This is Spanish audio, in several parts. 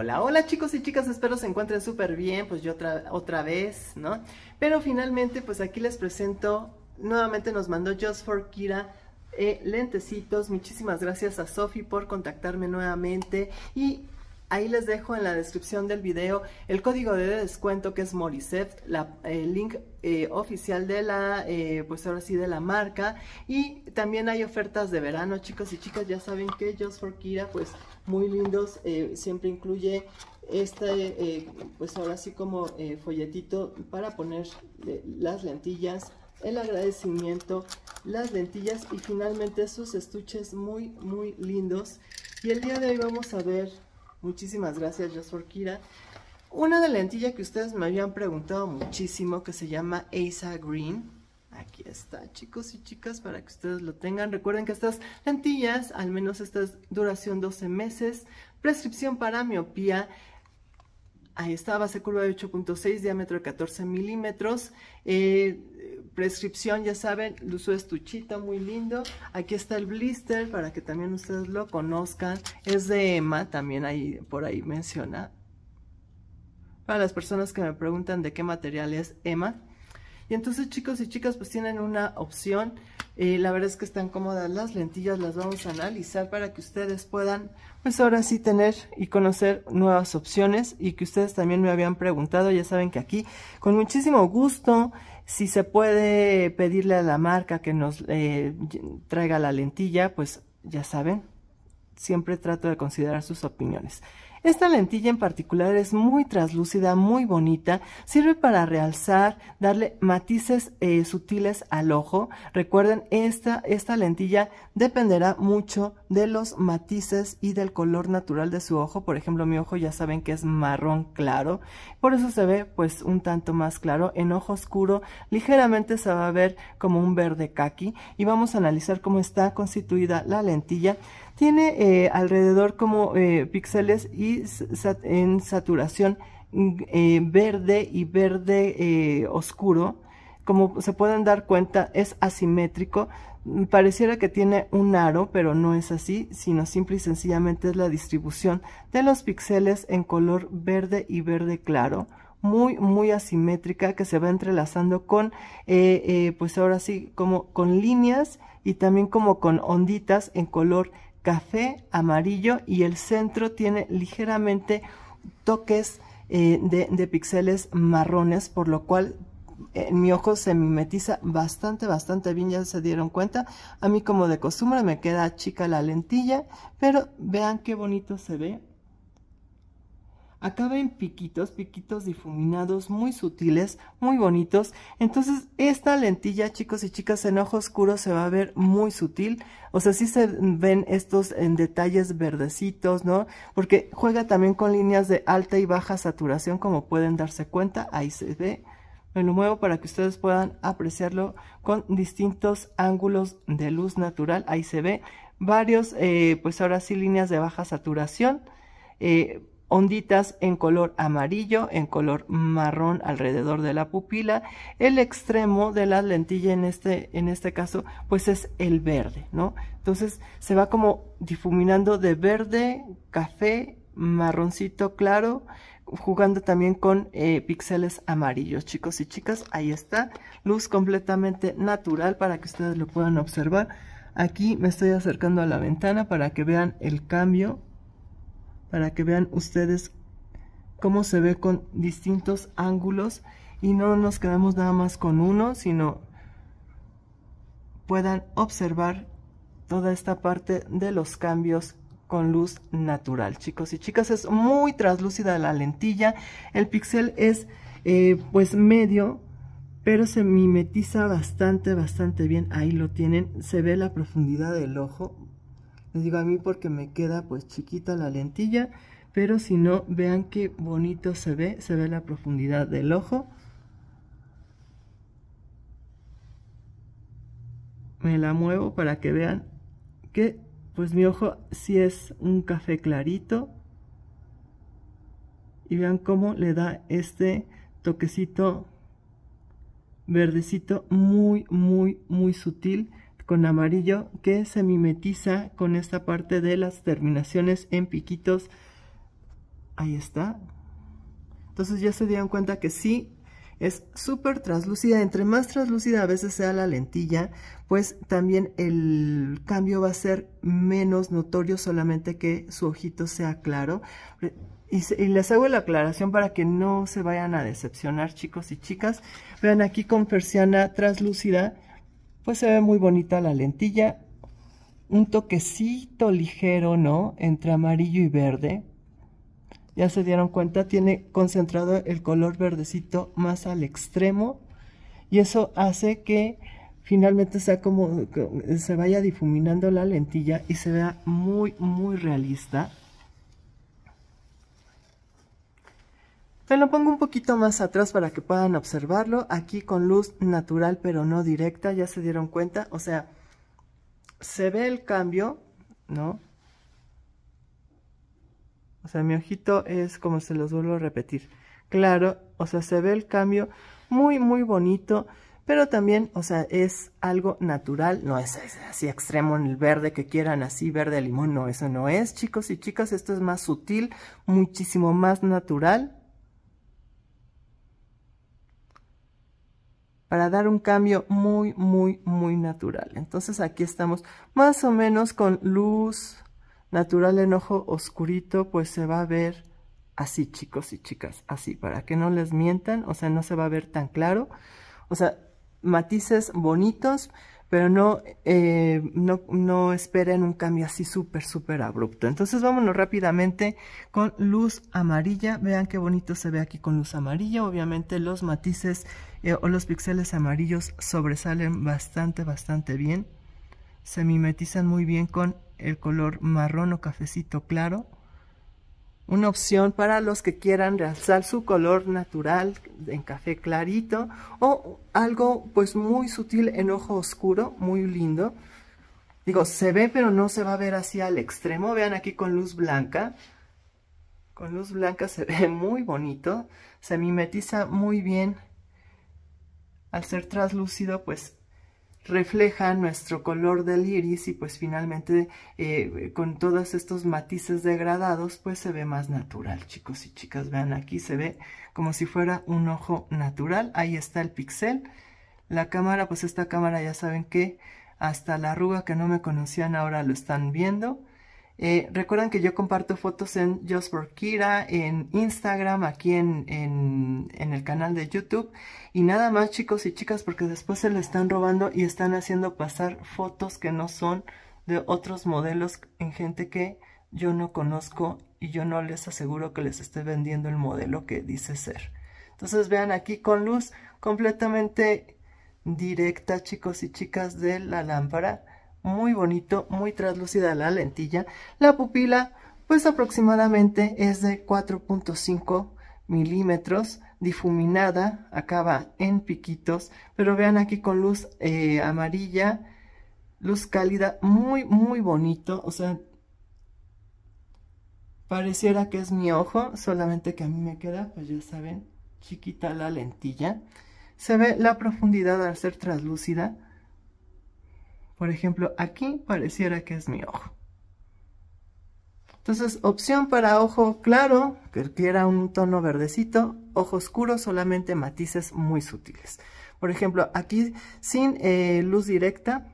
Hola, hola chicos y chicas, espero se encuentren súper bien, pues yo otra, otra vez, ¿no? Pero finalmente, pues aquí les presento, nuevamente nos mandó Just for Kira eh, lentecitos, muchísimas gracias a Sofi por contactarme nuevamente y Ahí les dejo en la descripción del video el código de descuento que es Moriset el link eh, oficial de la, eh, pues ahora sí, de la marca. Y también hay ofertas de verano, chicos y chicas. Ya saben que Just for Kira, pues muy lindos, eh, siempre incluye este, pues ahora sí como folletito para poner las lentillas, el agradecimiento, las lentillas y finalmente sus estuches muy, muy lindos. Y el día de hoy vamos a ver Muchísimas gracias, yo Kira. Una de lentilla que ustedes me habían preguntado muchísimo, que se llama Asa Green. Aquí está, chicos y chicas, para que ustedes lo tengan. Recuerden que estas lentillas, al menos esta duración 12 meses, prescripción para miopía, Ahí está, base curva de 8.6, diámetro de 14 milímetros. Eh, prescripción, ya saben, uso estuchito muy lindo. Aquí está el blister para que también ustedes lo conozcan. Es de Emma, también ahí por ahí menciona. Para las personas que me preguntan de qué material es Emma. Y entonces chicos y chicas pues tienen una opción. Eh, la verdad es que están cómodas las lentillas, las vamos a analizar para que ustedes puedan pues ahora sí tener y conocer nuevas opciones y que ustedes también me habían preguntado. Ya saben que aquí con muchísimo gusto si se puede pedirle a la marca que nos eh, traiga la lentilla, pues ya saben, siempre trato de considerar sus opiniones. Esta lentilla en particular es muy traslúcida, muy bonita, sirve para realzar, darle matices eh, sutiles al ojo. Recuerden, esta, esta lentilla dependerá mucho de los matices y del color natural de su ojo. Por ejemplo, mi ojo ya saben que es marrón claro, por eso se ve pues un tanto más claro. En ojo oscuro ligeramente se va a ver como un verde kaki y vamos a analizar cómo está constituida la lentilla tiene eh, alrededor como eh, píxeles y en saturación eh, verde y verde oscuro. Como se pueden dar cuenta, es asimétrico. Pareciera que tiene un aro, pero no es así, sino simple y sencillamente es la distribución de los píxeles en color verde y verde claro muy muy asimétrica que se va entrelazando con pues ahora sí como con líneas y también como con onditas en color café amarillo y el centro tiene ligeramente toques eh, de, de píxeles marrones, por lo cual eh, en mi ojo se mimetiza bastante, bastante bien, ya se dieron cuenta. A mí como de costumbre me queda chica la lentilla, pero vean qué bonito se ve acaba en piquitos, piquitos difuminados, muy sutiles, muy bonitos. Entonces esta lentilla, chicos y chicas, en ojo oscuro se va a ver muy sutil. O sea, sí se ven estos en detalles verdecitos, ¿no? Porque juega también con líneas de alta y baja saturación, como pueden darse cuenta. Ahí se ve. Me lo muevo para que ustedes puedan apreciarlo con distintos ángulos de luz natural. Ahí se ve varios, eh, pues ahora sí, líneas de baja saturación. Eh, onditas en color amarillo, en color marrón alrededor de la pupila. El extremo de la lentilla en este, en este caso, pues es el verde, ¿no? Entonces se va como difuminando de verde, café, marroncito claro, jugando también con eh, píxeles amarillos. Chicos y chicas, ahí está. Luz completamente natural para que ustedes lo puedan observar. Aquí me estoy acercando a la ventana para que vean el cambio para que vean ustedes cómo se ve con distintos ángulos y no nos quedamos nada más con uno, sino puedan observar toda esta parte de los cambios con luz natural, chicos y chicas. Es muy translúcida la lentilla. El pixel es eh, pues medio, pero se mimetiza bastante, bastante bien. Ahí lo tienen. Se ve la profundidad del ojo digo a mí porque me queda pues chiquita la lentilla, pero si no, vean qué bonito se ve, se ve la profundidad del ojo. Me la muevo para que vean que pues mi ojo si es un café clarito. Y vean cómo le da este toquecito verdecito muy, muy, muy sutil con amarillo que se mimetiza con esta parte de las terminaciones en piquitos. Ahí está. Entonces ya se dieron cuenta que sí, es súper translúcida. Entre más translúcida a veces sea la lentilla, pues también el cambio va a ser menos notorio, solamente que su ojito sea claro. Y, les hago la aclaración para que no se vayan a decepcionar, chicos y chicas. Vean aquí con persiana translúcida pues se ve muy bonita la lentilla. Un toquecito ligero, ¿no? Entre amarillo y verde. Ya se dieron cuenta, tiene concentrado el color verdecito más al extremo. Y eso hace que finalmente sea como se vaya difuminando la lentilla y se vea muy, muy realista. Te lo pongo un poquito más atrás para que puedan observarlo. Aquí con luz natural pero no directa, ya se dieron cuenta. O sea, se ve el cambio, ¿no? O sea, mi ojito es como se los vuelvo a repetir. Claro, o sea, se ve el cambio muy, muy bonito. Pero también, o sea, es algo natural. No es, es así extremo en el verde que quieran, así verde limón. No, eso no es, chicos y chicas. Esto es más sutil, muchísimo más natural. para dar un cambio muy, muy, muy natural. Entonces aquí estamos más o menos con luz natural en ojo oscurito, pues se va a ver así, chicos y chicas, así, para que no les mientan, o sea, no se va a ver tan claro. O sea, matices bonitos, pero no, eh, no, no esperen un cambio así súper, súper abrupto. Entonces vámonos rápidamente con luz amarilla. Vean qué bonito se ve aquí con luz amarilla. Obviamente los matices eh, o los píxeles amarillos sobresalen bastante, bastante bien. Se mimetizan muy bien con el color marrón o cafecito claro una opción para los que quieran realzar su color natural en café clarito o algo pues muy sutil en ojo oscuro, muy lindo. Digo, se ve pero no se va a ver así al extremo. Vean aquí con luz blanca. Con luz blanca se ve muy bonito. Se mimetiza muy bien. Al ser traslúcido pues refleja nuestro color del iris y pues finalmente eh, con todos estos matices degradados pues se ve más natural chicos y chicas vean aquí se ve como si fuera un ojo natural ahí está el pixel la cámara pues esta cámara ya saben que hasta la arruga que no me conocían ahora lo están viendo eh, recuerden que yo comparto fotos en Just for Kira, en Instagram, aquí en, en, el canal de YouTube. Y nada más chicos y chicas porque después se lo están robando y están haciendo pasar fotos que no son de otros modelos en gente que yo no conozco y yo no les aseguro que les esté vendiendo el modelo que dice ser. Entonces vean aquí con luz completamente directa chicos y chicas de la lámpara muy bonito, muy translúcida la lentilla. La pupila pues aproximadamente es de 4.5 milímetros difuminada, acaba en piquitos, pero vean aquí con luz eh, amarilla, luz cálida, muy muy bonito, o sea, pareciera que es mi ojo, solamente que a mí me queda, pues ya saben, chiquita la lentilla. Se ve la profundidad al ser translúcida, por ejemplo, aquí pareciera que es mi ojo. Entonces, opción para ojo claro, que quiera un tono verdecito, ojo oscuro, solamente matices muy sutiles. Por ejemplo, aquí sin eh, luz directa,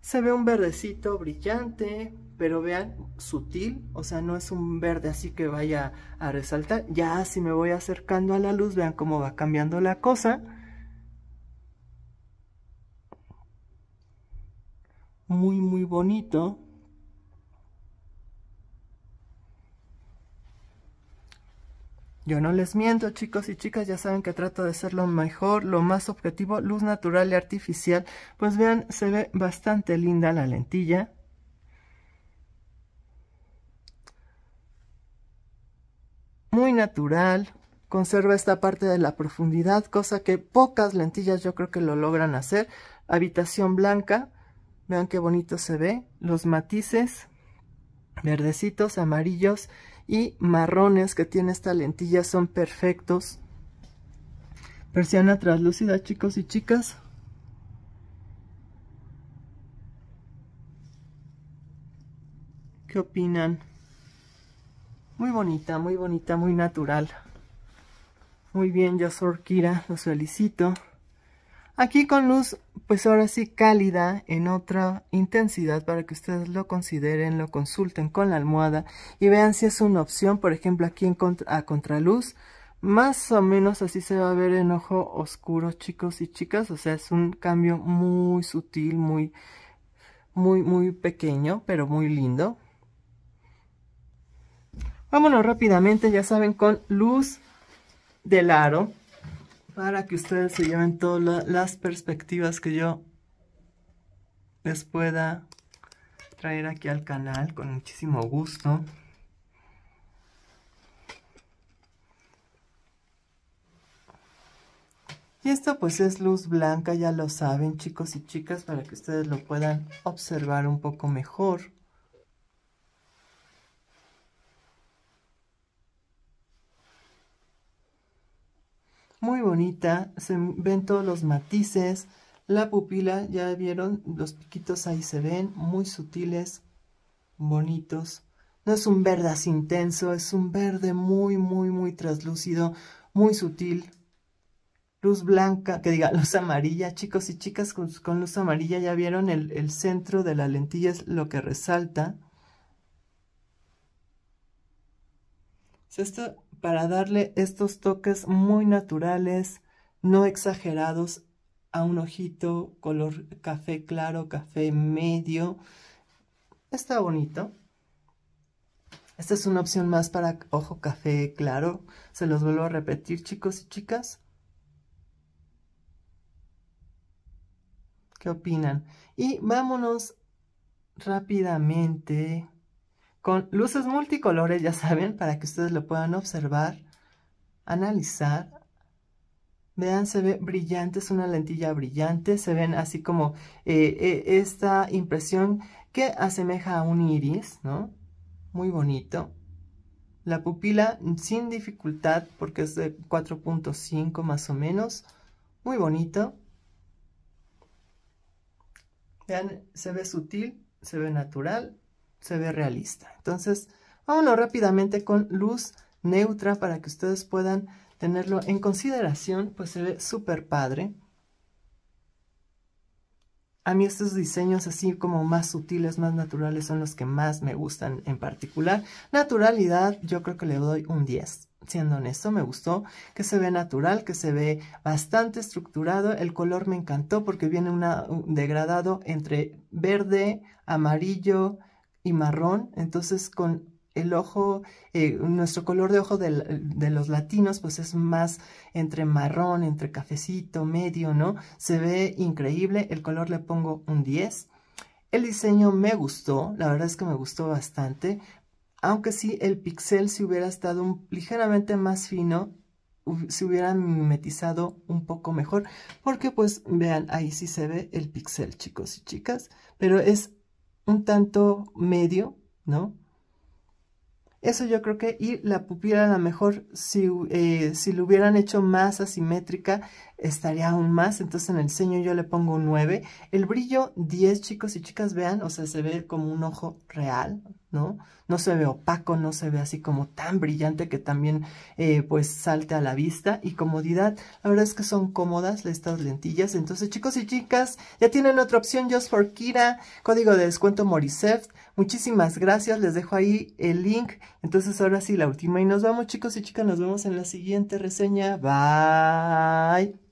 se ve un verdecito brillante, pero vean, sutil, o sea, no es un verde así que vaya a resaltar. Ya si me voy acercando a la luz, vean cómo va cambiando la cosa. muy muy bonito Yo no les miento, chicos y chicas, ya saben que trato de ser lo mejor, lo más objetivo, luz natural y artificial. Pues vean, se ve bastante linda la lentilla. Muy natural, conserva esta parte de la profundidad, cosa que pocas lentillas yo creo que lo logran hacer. Habitación blanca, Vean qué bonito se ve. Los matices verdecitos, amarillos y marrones que tiene esta lentilla son perfectos. Persiana traslúcida, chicos y chicas. ¿Qué opinan? Muy bonita, muy bonita, muy natural. Muy bien, yo soy Kira, los felicito. Aquí con luz, pues ahora sí cálida, en otra intensidad para que ustedes lo consideren, lo consulten con la almohada y vean si es una opción, por ejemplo aquí en a contraluz, más o menos así se va a ver en ojo oscuro chicos y chicas, o sea es un cambio muy sutil, muy, muy, muy pequeño, pero muy lindo. Vámonos rápidamente, ya saben, con luz del aro para que ustedes se lleven todas las perspectivas que yo les pueda traer aquí al canal con muchísimo gusto. Y esto pues es luz blanca, ya lo saben chicos y chicas, para que ustedes lo puedan observar un poco mejor. muy bonita, se ven todos los matices, la pupila, ya vieron, los piquitos ahí se ven, muy sutiles, bonitos. No es un verde así intenso, es un verde muy, muy, muy translúcido, muy sutil. Luz blanca, que diga luz amarilla, chicos y chicas con, luz amarilla, ya vieron, el, el centro de la lentilla es lo que resalta. Esto para darle estos toques muy naturales, no exagerados, a un ojito color café claro, café medio. Está bonito. Esta es una opción más para ojo café claro. Se los vuelvo a repetir, chicos y chicas. ¿Qué opinan? Y vámonos rápidamente con luces multicolores, ya saben, para que ustedes lo puedan observar, analizar. Vean, se ve brillante, es una lentilla brillante, se ven así como eh, eh, esta impresión que asemeja a un iris, ¿no? Muy bonito. La pupila sin dificultad, porque es de 4.5 más o menos, muy bonito. Vean, se ve sutil, se ve natural, se ve realista. Entonces, vámonos rápidamente con luz neutra para que ustedes puedan tenerlo en consideración, pues se ve súper padre. A mí estos diseños así como más sutiles, más naturales, son los que más me gustan en particular. Naturalidad, yo creo que le doy un 10. Siendo honesto, me gustó que se ve natural, que se ve bastante estructurado. El color me encantó porque viene un degradado entre verde, amarillo, marrón, entonces con el ojo, eh, nuestro color de ojo de, los latinos, pues es más entre marrón, entre cafecito, medio, ¿no? Se ve increíble, el color le pongo un 10. El diseño me gustó, la verdad es que me gustó bastante, aunque sí el pixel si hubiera estado ligeramente más fino, se hubiera mimetizado un poco mejor, porque pues vean, ahí sí se ve el pixel, chicos y chicas, pero es un tanto medio, ¿no? Eso yo creo que, y la pupila a lo mejor, si, eh, si, lo hubieran hecho más asimétrica, estaría aún más. Entonces en el ceño yo le pongo un 9. El brillo 10, chicos y chicas, vean, o sea, se ve como un ojo real, ¿no? No se ve opaco, no se ve así como tan brillante que también eh, pues salte a la vista. Y comodidad, la verdad es que son cómodas estas lentillas. Entonces chicos y chicas, ya tienen otra opción Just for Kira, código de descuento Moriceft. Muchísimas gracias, les dejo ahí el link. Entonces ahora sí, la última y nos vamos chicos y chicas, nos vemos en la siguiente reseña. Bye.